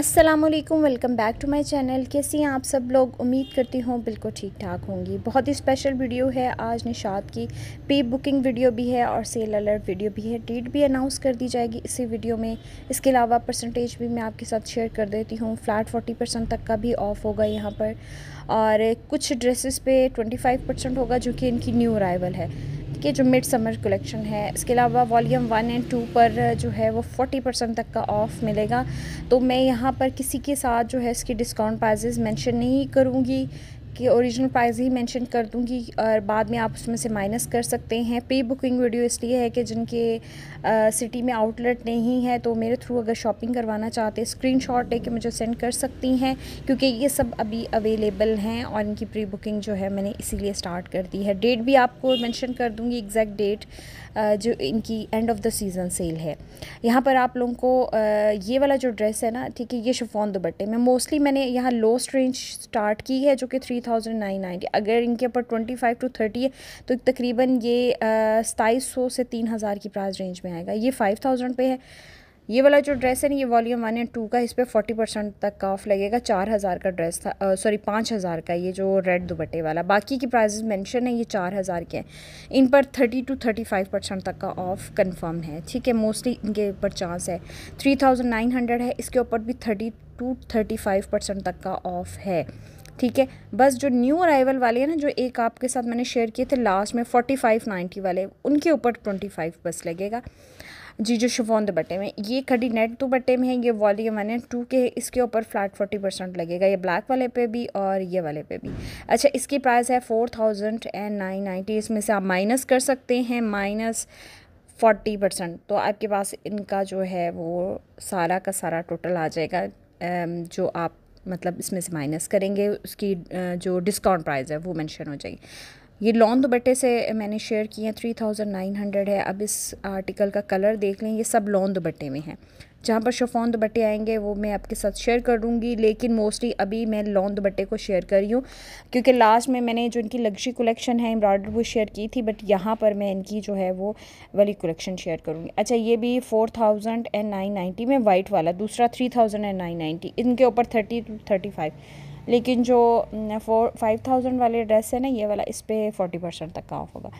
अस्सलाम वालेकुम welcome back to my channel कैसी हैं आप सब लोग उम्मीद करती हूँ बिल्कुल ठीक ठाक होंगी बहुत ही स्पेशल वीडियो है आज निशात की पी बुकिंग वीडियो भी है और सेल अलर्ट वीडियो भी है डेट भी अनाउंस कर दी जाएगी इसी वीडियो में इसके अलावा परसेंटेज भी मैं आपके साथ शेयर कर देती हूँ फ्लैट फोर्टी तक का भी ऑफ होगा यहाँ पर और कुछ ड्रेसेस पे ट्वेंटी होगा जो कि इनकी न्यू अराइवल है के जो मिड समर कलेक्शन है इसके अलावा वॉल्यूम वन एंड टू पर जो है वो फोर्टी परसेंट तक का ऑफ़ मिलेगा तो मैं यहाँ पर किसी के साथ जो है इसकी डिस्काउंट प्राइजेज़ मैंशन नहीं करूँगी इसकी ओरिजिनल प्राइस ही मेंशन कर दूंगी और बाद में आप उसमें से माइनस कर सकते हैं प्री बुकिंग वीडियो इसलिए है कि जिनके सिटी में आउटलेट नहीं है तो मेरे थ्रू अगर शॉपिंग करवाना चाहते हैं स्क्रीन शॉट लेके मुझे सेंड कर सकती हैं क्योंकि ये सब अभी अवेलेबल हैं और इनकी प्री बुकिंग जो है मैंने इसीलिए स्टार्ट कर दी है डेट भी आपको मैंशन कर दूँगी एग्जैक्ट डेट जो इनकी end of the season sale है यहाँ पर आप लोगों को ये वाला जो ड्रेस है ना ठीक है ये शिफॉन दुबट्टे में मोस्टली मैंने यहाँ लोस्ट रेंज स्टार्ट की है जो कि थ्री थाउजेंड नाइन नाइन्टी अगर इनके ऊपर ट्वेंटी फाइव टू थर्टी है तो तकरीबन ये सताईस सौ से तीन हज़ार की प्राइस रेंज में आएगा ये फाइव थाउजेंड पे है ये वाला जो ड्रेस है ना ये वॉल्यूम वन एंड टू का इस पर फोर्टी परसेंट तक का ऑफ लगेगा चार हज़ार का ड्रेस था सॉरी पाँच हज़ार का ये जो रेड दुपट्टे वाला बाकी की प्राइजेज मेंशन है ये चार हज़ार के हैं इन पर thirty two thirty five percent तक का ऑफ कंफर्म है ठीक है मोस्टली इनके ऊपर चांस है थ्री थाउजेंड नाइन हंड्रेड है इसके ऊपर भी thirty two thirty five percent तक का ऑफ है ठीक है बस जो न्यू अराइवल वाले हैं ना जो एक आपके साथ मैंने शेयर किए थे लास्ट में फोर्टी फाइव नाइन्टी वाले उनके ऊपर ट्वेंटी फाइव बस लगेगा जी जो शिफोन दुपट्टे में ये खड़ी नेट दुपट्टे में है ये वॉल्यूम मैंने टू के इसके ऊपर फ्लैट फोर्टी परसेंट लगेगा ये ब्लैक वाले पे भी और ये वाले पे भी अच्छा इसकी प्राइस है four thousand and nine ninety इसमें से आप माइनस कर सकते हैं माइनस फोर्टी परसेंट तो आपके पास इनका जो है वो सारा का सारा टोटल आ जाएगा जो आप मतलब इसमें से माइनस करेंगे उसकी जो डिस्काउंट प्राइस है वो मेंशन हो जाएगी ये लॉन दुपट्टे से मैंने शेयर किए हैं थ्री थाउजेंड नाइन हंड्रेड है अब इस आर्टिकल का कलर देख लें ये सब लॉन दुपट्टे में है जहाँ पर शफोन दुपट्टे आएंगे वो मैं आपके साथ शेयर कर दूँगी लेकिन मोस्टली अभी मैं लॉन दुपट्टे को शेयर कर रही हूँ क्योंकि लास्ट में मैंने जो इनकी लग्जरी कलेक्शन है एम्ब्रॉयडर वो शेयर की थी बट यहाँ पर मैं इनकी जो है वो वाली कलेक्शन शेयर करूँगी अच्छा ये भी four thousand and nine ninety में वाइट वाला दूसरा three thousand and nine ninety इनके ऊपर थर्टी टू थर्टी फाइव लेकिन जो फोर फाइव थाउजेंड वाले ड्रेस है ना ये वाला इस पर फोर्टी परसेंट तक का ऑफ होगा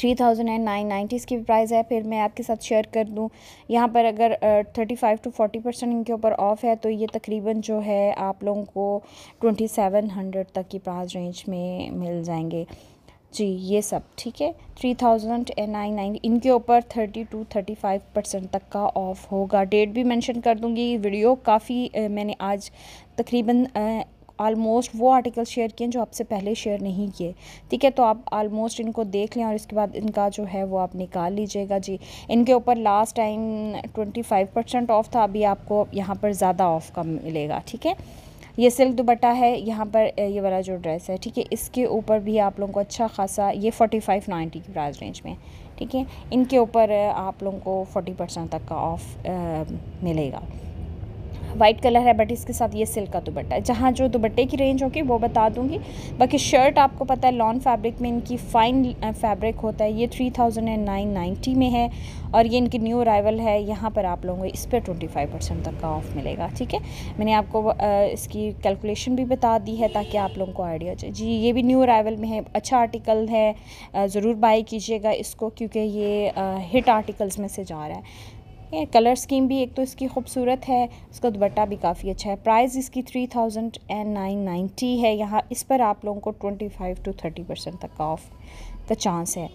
three thousand and nine ninety इसकी प्राइस है फिर मैं आपके साथ शेयर कर दूँ यहाँ पर अगर thirty five to forty percent इनके ऊपर ऑफ़ है तो ये तकरीबन जो है आप लोगों को ट्वेंटी सेवन हंड्रेड तक की प्राइस रेंज में मिल जाएंगे जी ये सब ठीक है three thousand and nine nine इनके ऊपर thirty two thirty five percent तक का ऑफ़ होगा डेट भी मेंशन कर दूँगी वीडियो काफ़ी मैंने आज तकरीबन आलमोस्ट वो आर्टिकल शेयर किए जो आपसे पहले शेयर नहीं किए ठीक है तो आप आलमोस्ट इनको देख लें और इसके बाद इनका जो है वो आप निकाल लीजिएगा जी इनके ऊपर last time twenty five percent off था अभी आपको यहाँ पर ज़्यादा ऑफ का मिलेगा ठीक है ये सिल्क दुपट्टा है यहाँ पर ये वाला जो ड्रेस है ठीक है इसके ऊपर भी आप लोगों को अच्छा खासा ये फोर्टी फाइव नाइन्टी की प्राइस रेंज में ठीक है इनके ऊपर आप लोगों को फोर्टी परसेंट तक का ऑफ मिलेगा वाइट कलर है बट इसके साथ ये सिल्क का दुपट्टा है जहाँ जो दुपट्टे की रेंज होगी वो बता दूंगी बाकी शर्ट आपको पता है लॉन फैब्रिक में इनकी फ़ाइन फैब्रिक होता है ये three thousand and nine ninety में है और ये इनकी न्यू अराइवल है यहाँ पर आप लोगों को इस पर ट्वेंटी फाइव परसेंट तक का ऑफ मिलेगा ठीक है मैंने आपको इसकी कैलकुलेशन भी बता दी है ताकि आप लोगों को आइडिया हो जाए जी ये भी न्यू अराइवल में है अच्छा आर्टिकल है ज़रूर बाई कीजिएगा इसको क्योंकि ये हिट आर्टिकल्स में से जा रहा है ये कलर स्कीम भी एक तो इसकी खूबसूरत है उसका दुपट्टा भी काफ़ी अच्छा है प्राइस इसकी three thousand and nine ninety है यहाँ इस पर आप लोगों को twenty five to thirty percent तक का ऑफ का चांस है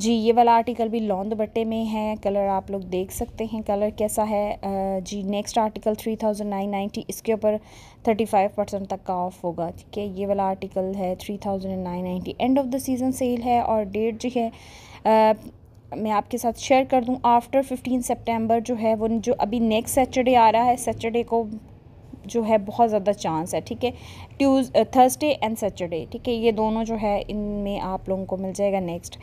जी ये वाला आर्टिकल भी लॉन्ग दुपट्टे में है कलर आप लोग देख सकते हैं कलर कैसा है जी next article three thousand nine ninety इसके ऊपर थर्टी फाइव परसेंट तक का ऑफ होगा ठीक है ये वाला आर्टिकल है three thousand nine ninety end of the season sale है और डेट जो है मैं आपके साथ शेयर कर दूं आफ्टर 15 सितंबर जो है वो जो अभी नेक्स्ट सैटरडे आ रहा है सैटरडे को जो है बहुत ज़्यादा चांस है ठीक है ट्यूज थर्सडे एंड सैटरडे ठीक है ये दोनों जो है इनमें आप लोगों को मिल जाएगा नेक्स्ट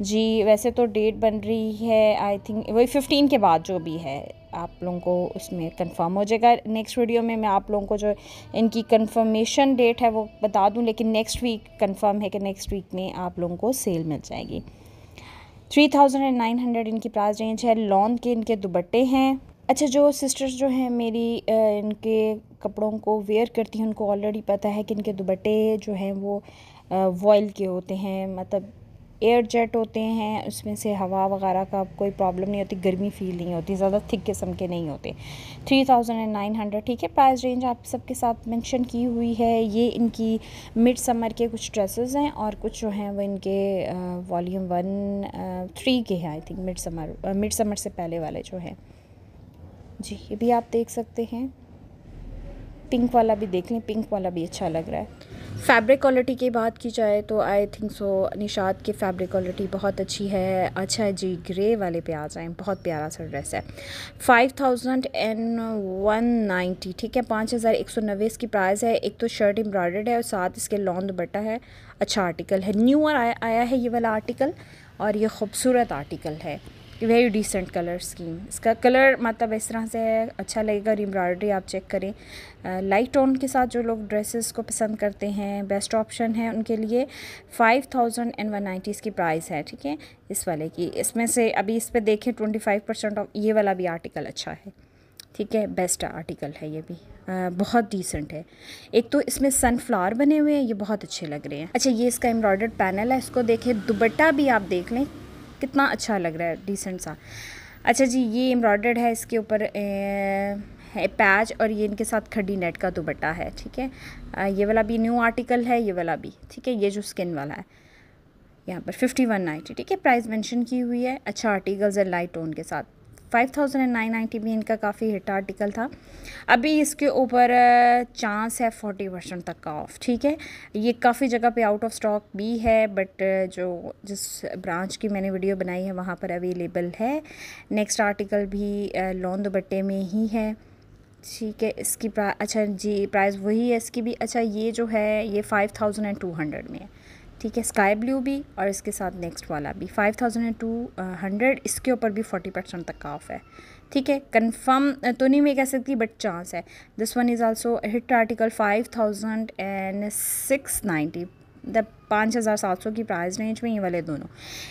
जी वैसे तो डेट बन रही है आई थिंक वही फिफ्टीन के बाद जो भी है आप लोगों को उसमें कंफर्म हो जाएगा नेक्स्ट वीडियो में मैं आप लोगों को जो इनकी कंफर्मेशन डेट है वो बता दूं लेकिन नेक्स्ट वीक कंफर्म है कि नेक्स्ट वीक में आप लोगों को सेल मिल जाएगी three thousand and nine hundred इनकी प्राइस रेंज है लॉन्ग के इनके दुबट्टे हैं अच्छा जो सिस्टर्स जो हैं मेरी इनके कपड़ों को वेयर करती हैं उनको ऑलरेडी पता है कि इनके दुबट्टे जो हैं वो वॉयल के होते हैं मतलब एयर जेट होते हैं उसमें से हवा वगैरह का कोई प्रॉब्लम नहीं होती गर्मी फील नहीं होती ज़्यादा थिक किस्म के नहीं होते three thousand and nine hundred ठीक है प्राइस रेंज आप सबके साथ मेंशन की हुई है ये इनकी मिड समर के कुछ ड्रेसेस हैं और कुछ जो हैं वो इनके वॉल्यूम वन थ्री के हैं I think mid summer mid summer से पहले वाले जो हैं जी ये भी आप देख सकते हैं पिंक वाला भी देख लें पिंक वाला भी अच्छा लग रहा है फैब्रिक क्वालिटी की बात की जाए तो आई थिंक सो निषाद की फैब्रिक क्वालिटी बहुत अच्छी है अच्छा है जी ग्रे वाले पे आ जाएँ बहुत प्यारा सा ड्रेस है five thousand and one ninety ठीक है पाँच हज़ार एक सौ नब्बे इसकी प्राइस है एक तो शर्ट एम्ब्रॉयडर्ड है और साथ इसके लॉन्ग दुपट्टा है अच्छा आर्टिकल है न्यू आया, आया है ये वाला आर्टिकल और ये खूबसूरत आर्टिकल है वेरी डिसेंट कलर स्कीम इसका कलर मतलब इस तरह से है अच्छा लगेगा और एम्ब्रॉयडरी आप चेक करें लाइट टोन के साथ जो लोग ड्रेसेस को पसंद करते हैं बेस्ट ऑप्शन है उनके लिए five thousand and one ninety इसकी प्राइस है ठीक है इस वाले की इसमें से अभी इस पर देखें ट्वेंटी फाइव परसेंट ऑफ ये वाला भी आर्टिकल अच्छा है ठीक है बेस्ट आर्टिकल है ये भी आ, बहुत डिसेंट है एक तो इसमें सनफ्लावर बने हुए हैं ये बहुत अच्छे लग रहे हैं अच्छा ये इसका एम्ब्रॉयडर्ड पैनल है इसको देखें दुबट्टा भी आप देख लें कितना अच्छा लग रहा है डिसेंट सा अच्छा जी ये एम्ब्रॉयडर्ड है इसके ऊपर है पैच और ये इनके साथ खड्डी नेट का दुपट्टा है ठीक है ये वाला भी न्यू आर्टिकल है ये वाला भी ठीक है ये जो स्किन वाला है यहाँ पर फिफ्टी वन नाइन्टी ठीक है प्राइस मेंशन की हुई है अच्छा आर्टिकल्स है लाइट टोन के साथ five thousand and nine ninety भी इनका काफ़ी हिट आर्टिकल था अभी इसके ऊपर चांस है फोर्टी परसेंट तक का ऑफ ठीक है ये काफ़ी जगह पे आउट ऑफ स्टॉक भी है बट जो जिस ब्रांच की मैंने वीडियो बनाई है वहाँ पर अवेलेबल है नेक्स्ट आर्टिकल भी लॉन दुपट्टे में ही है ठीक है इसकी प्रा अच्छा जी प्राइस वही है इसकी भी अच्छा ये जो है ये five thousand and two hundred में है ठीक है स्काई ब्लू भी और इसके साथ नेक्स्ट वाला भी फाइव थाउजेंड टू हंड्रेड इसके ऊपर भी फोर्टी परसेंट तक का ऑफ है ठीक है कंफर्म तो नहीं मैं कह सकती बट चांस है this one is also hit article five thousand and six ninety the पाँच हज़ार सात सौ की प्राइस रेंज में ये वाले दोनों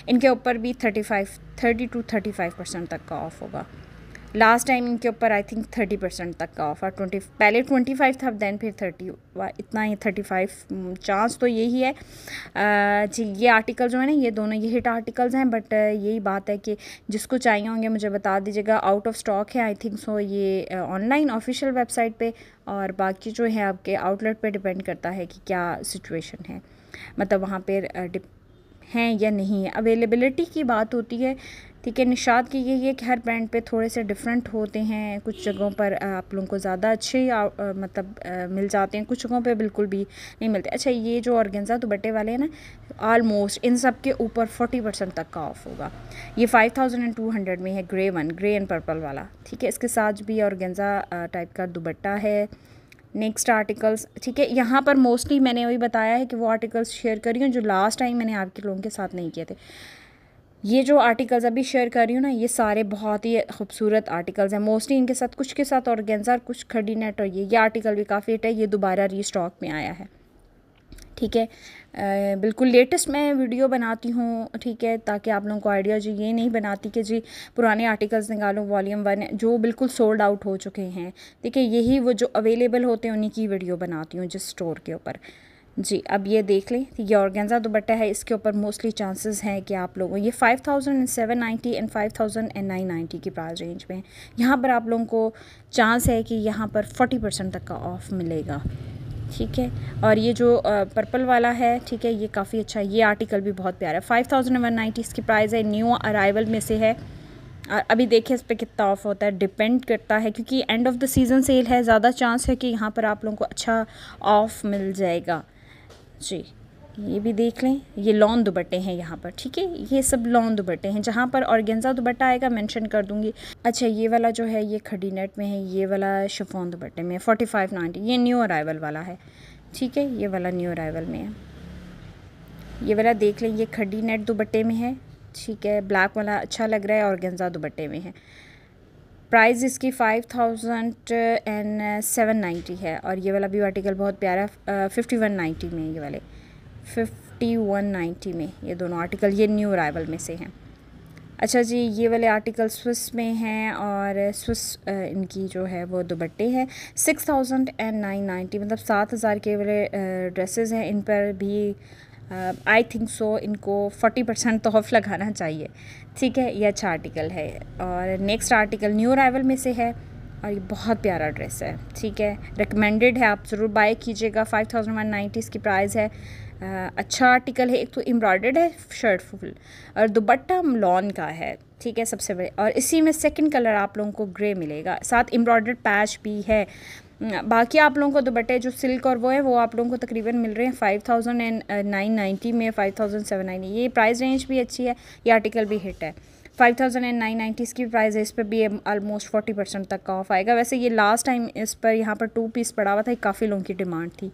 इनके ऊपर भी thirty five thirty two thirty five percent तक का ऑफ होगा लास्ट टाइम इनके ऊपर आई थिंक थर्टी परसेंट तक का ऑफ़र ट्वेंटी पहले ट्वेंटी फाइव था दैन फिर थर्टी इतना ही थर्टी फाइव चांस तो यही है जी ये आर्टिकल जो है ना ये दोनों ये हिट आर्टिकल्स हैं बट यही बात है कि जिसको चाहिए होंगे मुझे बता दीजिएगा आउट ऑफ स्टॉक है आई थिंक सो ये ऑनलाइन ऑफिशियल वेबसाइट पर और बाकी जो है आपके आउटलेट पर डिपेंड करता है कि क्या सिचुएशन है मतलब वहाँ पर हैं या नहीं है अवेलेबिलिटी की बात होती है ठीक है निषाद की यही है कि हर ब्रांड पे थोड़े से डिफरेंट होते हैं कुछ जगहों पर आप लोगों को ज़्यादा अच्छे या मतलब मिल जाते हैं कुछ जगहों पे बिल्कुल भी नहीं मिलते अच्छा ये जो ऑर्गेन्जा दुबट्टे वाले हैं ना आलमोस्ट इन सब के ऊपर फोर्टी परसेंट तक का ऑफ होगा ये five thousand and two hundred में है grey one grey and purple वाला ठीक है इसके साथ भी ऑर्गेंजा टाइप का दुबट्टा है नेक्स्ट आर्टिकल्स ठीक है यहाँ पर मोस्टली मैंने वही बताया है कि वो आर्टिकल्स शेयर करी हूँ जो लास्ट टाइम मैंने आपके लोगों के साथ नहीं किए थे ये जो आर्टिकल्स अभी शेयर कर रही हूँ ना ये सारे बहुत ही खूबसूरत आर्टिकल्स हैं मोस्टली इनके साथ कुछ के साथ और गेंजार कुछ खड़ी नेट और ये ये आर्टिकल भी काफ़ी हिट है ये दोबारा स्टॉक में आया है ठीक है आ, बिल्कुल लेटेस्ट मैं वीडियो बनाती हूँ ठीक है ताकि आप लोगों को आइडिया जी ये नहीं बनाती कि जी पुराने आर्टिकल्स निकालो वॉल्यूम वन जो बिल्कुल सोल्ड आउट हो चुके हैं ठीक है यही वो जो अवेलेबल होते हैं उन्हीं की वीडियो बनाती हूँ जिस स्टोर के ऊपर जी अब ये देख लें ये ऑर्गेंजा दुपट्टा है इसके ऊपर मोस्टली चांसेस हैं कि आप लोगों ये five thousand and seven ninety and five thousand and nine ninety की प्राइस रेंज में यहाँ पर आप लोगों को चांस है कि यहाँ पर फोर्टी परसेंट तक का ऑफ मिलेगा ठीक है और ये जो पर्पल वाला है ठीक है ये काफ़ी अच्छा है ये आर्टिकल भी बहुत प्यारा है फाइव थाउजेंड वन नाइन्टी इसकी प्राइस है न्यू अराइवल में से है और अभी देखिए इस पर कितना ऑफ होता है डिपेंड करता है क्योंकि end of the season sale है ज़्यादा चांस है कि यहाँ पर आप लोगों को अच्छा ऑफ मिल जाएगा जी ये भी देख लें ये लॉन दुबट्टे हैं यहाँ पर ठीक है ये सब लॉन दुबट्टे हैं जहाँ पर गेंजा दुपट्टा आएगा मेंशन कर दूँगी अच्छा ये वाला जो है ये खडी नेट में है ये वाला शिफोन दुपट्टे में फोर्टी फाइव नाइन्टी ये न्यू अराइवल वाला है ठीक है ये वाला न्यू अराइवल में है ये वाला देख लें ये खडी नेट दुबट्टे में है ठीक है ब्लैक वाला अच्छा लग रहा है और गेंजा दुपट्टे में है प्राइस इसकी five thousand and seven ninety है और ये वाला भी आर्टिकल बहुत प्यारा फिफ्टी वन नाइन्टी में ये वाले फिफ्टी वन नाइन्टी में ये दोनों आर्टिकल ये न्यू अराइवल में से हैं अच्छा जी ये वाले आर्टिकल स्विस में हैं और स्विस इनकी जो है वो दुबट्टे हैं six thousand and nine ninety मतलब सात हज़ार के वाले ड्रेसेस हैं इन पर भी आई थिंक सो इनको 40 परसेंट तोहफ़ लगाना चाहिए ठीक है ये अच्छा आर्टिकल है और नेक्स्ट आर्टिकल न्यू अराइवल में से है और ये बहुत प्यारा ड्रेस है ठीक है रिकमेंडेड है आप ज़रूर बाय कीजिएगा फाइव थाउजेंड वन नाइन्टी इसकी प्राइस है आ, uh, अच्छा आर्टिकल है एक तो एम्ब्रॉयडर्ड है शर्ट फुल और दुबट्टा लॉन का है ठीक है सबसे बड़े और इसी में सेकंड कलर आप लोगों को ग्रे मिलेगा साथ एम्ब्रॉयडर्ड पैच भी है हम्म, बाकी आप लोगों को दुपट्टे जो सिल्क और वो है वो आप लोगों को तकरीबन मिल रहे हैं five thousand and nine ninety में फाइव थाउजेंड सेवन नाइन ये प्राइस रेंज भी अच्छी है ये आर्टिकल भी हिट है five thousand and nine ninety इसकी प्राइस है इस पर भी आलमोस्ट फोर्टी परसेंट तक का ऑफ आएगा वैसे ये लास्ट टाइम इस पर यहाँ पर टू पीस पड़ा हुआ था काफ़ी लोगों की डिमांड थी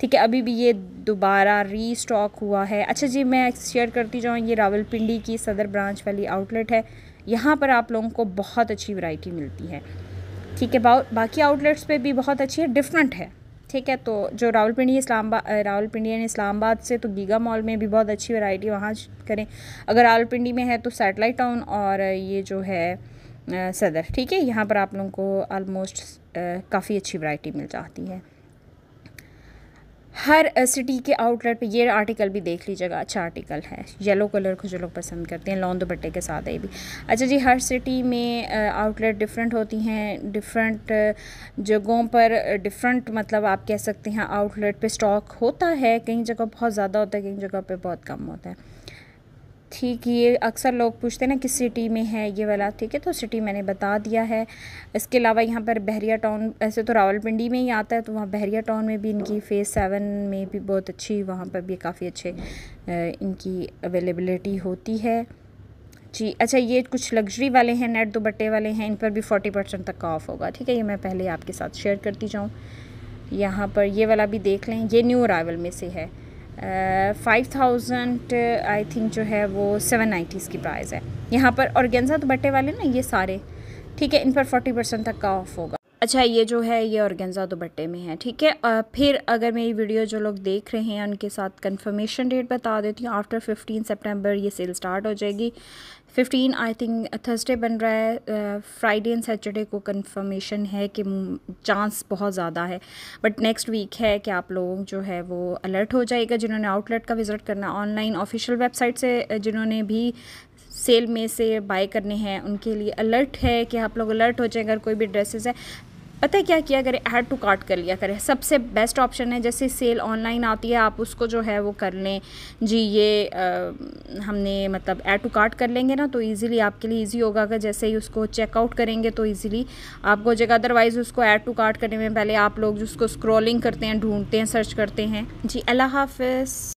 ठीक है अभी भी ये दोबारा री स्टॉक हुआ है अच्छा जी मैं शेयर करती जाऊँ ये रावलपिंडी की सदर ब्रांच वाली आउटलेट है यहाँ पर आप लोगों को बहुत अच्छी वैरायटी मिलती है ठीक है बाकी आउटलेट्स पे भी बहुत अच्छी है डिफरेंट है ठीक है तो जो रावलपिंडी इस्लामाबाद रावलपिंडी एंड इस्लामाबाद से तो गीगा मॉल में भी बहुत अच्छी वैरायटी वहाँ करें अगर रावलपिंडी में है तो सैटेलाइट टाउन और ये जो है सदर ठीक है यहाँ पर आप लोगों को आलमोस्ट काफ़ी अच्छी वैरायटी मिल जाती है हर सिटी के आउटलेट पे ये आर्टिकल भी देख लीजिएगा अच्छा आर्टिकल है येलो कलर को जो लोग पसंद करते हैं लॉन्ग दुपट्टे के साथ है भी अच्छा जी हर सिटी में आउटलेट डिफरेंट होती हैं डिफरेंट जगहों पर डिफरेंट मतलब आप कह सकते हैं आउटलेट पे स्टॉक होता है कई जगह बहुत ज़्यादा होता है कई जगह पर बहुत कम होता है ठीक ये अक्सर लोग पूछते हैं ना किस सिटी में है ये वाला ठीक है तो सिटी मैंने बता दिया है इसके अलावा यहाँ पर बहरिया टाउन ऐसे तो रावलपिंडी में ही आता है तो वहाँ बहरिया टाउन में भी इनकी फ़ेज़ सेवन में भी बहुत अच्छी वहाँ पर भी काफ़ी अच्छे इनकी अवेलेबलिटी होती है जी अच्छा ये कुछ लग्जरी वाले हैं नेट दुपट्टे वाले हैं इन पर भी फोर्टी परसेंट तक का ऑफ होगा ठीक है ये मैं पहले आपके साथ शेयर करती जाऊँ यहाँ पर ये वाला भी देख लें ये न्यू अरावल में से है फाइव थाउजेंड आई थिंक जो है वो सेवन नाइन्टी इसकी प्राइस है यहाँ पर ऑर्गेन्जा दुपट्टे वाले ना ये सारे ठीक है इन पर फोर्टी परसेंट तक का ऑफ होगा अच्छा ये जो है ये ऑर्गेन्जा दुपट्टे में है ठीक है फिर अगर मेरी वीडियो जो लोग देख रहे हैं उनके साथ कंफर्मेशन डेट बता देती हूँ आफ्टर 15 सितंबर ये सेल स्टार्ट हो जाएगी 15 आई थिंक थर्सडे बन रहा है फ्राइडे एंड सैटरडे को कंफर्मेशन है कि चांस बहुत ज़्यादा है बट नेक्स्ट वीक है कि आप लोग जो है वो अलर्ट हो जाएगा जिन्होंने आउटलेट का विज़िट करना ऑनलाइन ऑफिशियल वेबसाइट से जिन्होंने भी सेल में से बाय करने हैं उनके लिए अलर्ट है कि आप लोग अलर्ट हो जाए अगर कोई भी ड्रेसेस है पता है क्या किया करें ऐड टू कार्ट कर लिया करें सबसे बेस्ट ऑप्शन है जैसे सेल ऑनलाइन आती है आप उसको जो है वो कर लें जी ये आ, हमने मतलब ऐड टू कार्ट कर लेंगे ना तो इजीली आपके लिए ईजी होगा अगर जैसे ही उसको चेकआउट करेंगे तो ईज़िली आपको जगह अदरवाइज़ उसको ऐड टू कार्ट करने में पहले आप लोग जिसको स्क्रॉलिंग करते हैं ढूंढते हैं सर्च करते हैं जी अल्लाह हाफ